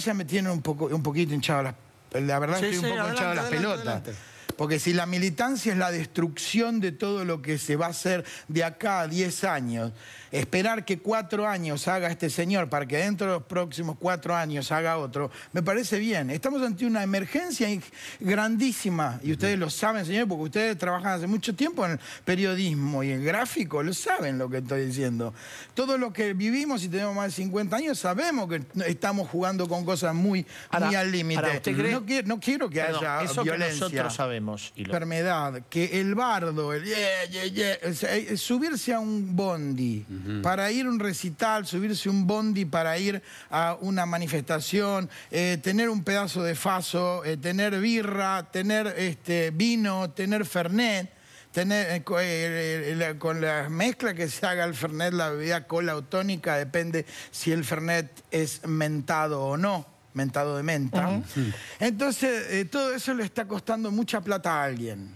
se me tienen un, poco, un poquito hinchado las... La verdad sí, estoy un poco hinchado las pelotas. Porque si la militancia es la destrucción de todo lo que se va a hacer de acá a 10 años, esperar que cuatro años haga este señor para que dentro de los próximos cuatro años haga otro, me parece bien. Estamos ante una emergencia grandísima y ustedes lo saben, señor, porque ustedes trabajan hace mucho tiempo en el periodismo y el gráfico, lo saben lo que estoy diciendo. Todos los que vivimos y tenemos más de 50 años sabemos que estamos jugando con cosas muy, al límite. No, quiero que haya eso violencia. Que nosotros sabemos. Enfermedad, que el bardo, el eh, eh, subirse a un bondi para ir a un recital, subirse a un bondi para ir a una manifestación, eh, tener un pedazo de faso, tener birra, tener este, vino, tener fernet. Tener, con la mezcla que se haga el Fernet, la bebida cola o tónica, depende si el Fernet es mentado o no mentado de menta. Entonces, eh, todo eso le está costando mucha plata a alguien.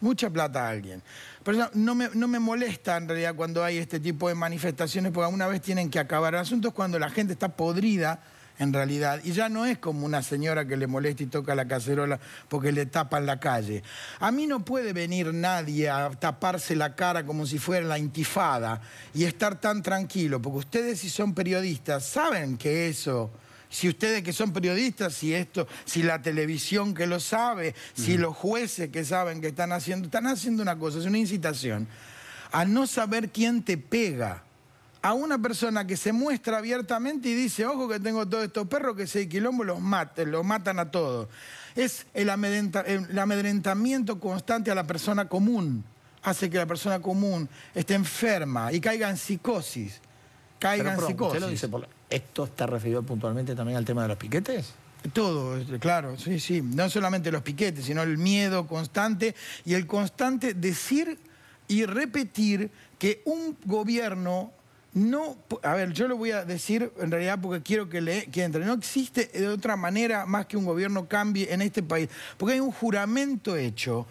Mucha plata a alguien. Pero no me, no me molesta en realidad cuando hay este tipo de manifestaciones, porque alguna vez tienen que acabar. asuntos cuando la gente está podrida en realidad. Y ya no es como una señora que le molesta y toca la cacerola porque le tapan la calle. A mí no puede venir nadie a taparse la cara como si fuera la intifada y estar tan tranquilo, porque ustedes si son periodistas saben que eso si ustedes que son periodistas, si esto, si la televisión que lo sabe, si los jueces que saben que están haciendo, están haciendo una cosa, es una incitación a no saber quién te pega. A una persona que se muestra abiertamente y dice, ojo que tengo todos estos perros que se quilombo los matan, matan a todos. Es el amedrentamiento constante a la persona común. Hace que la persona común esté enferma y caiga en psicosis caigan Pero, ¿Esto está referido puntualmente también al tema de los piquetes? Todo, claro, sí, sí. No solamente los piquetes, sino el miedo constante y el constante decir y repetir que un gobierno no, a ver, yo lo voy a decir en realidad porque quiero que, le, que entre. No existe de otra manera más que un gobierno cambie en este país, porque hay un juramento hecho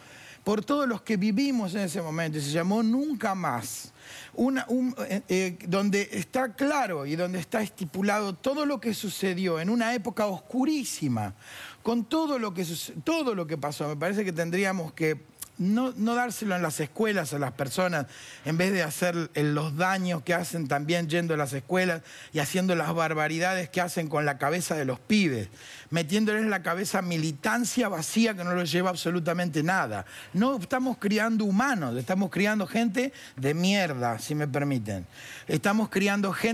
por todos los que vivimos en ese momento y se llamó Nunca más. Una, eh, eh, donde está claro y donde está estipulado todo lo que sucedió en una época oscurísima, con todo lo que, todo lo que pasó. Me parece que tendríamos que no, dárselo en las escuelas a las personas, en vez de hacer los daños que hacen también yendo a las escuelas y haciendo las barbaridades que hacen con la cabeza de los pibes, metiéndoles en la cabeza militancia vacía que no los lleva absolutamente nada. No estamos criando humanos, estamos criando gente de mierda, si me permiten. Estamos criando gente...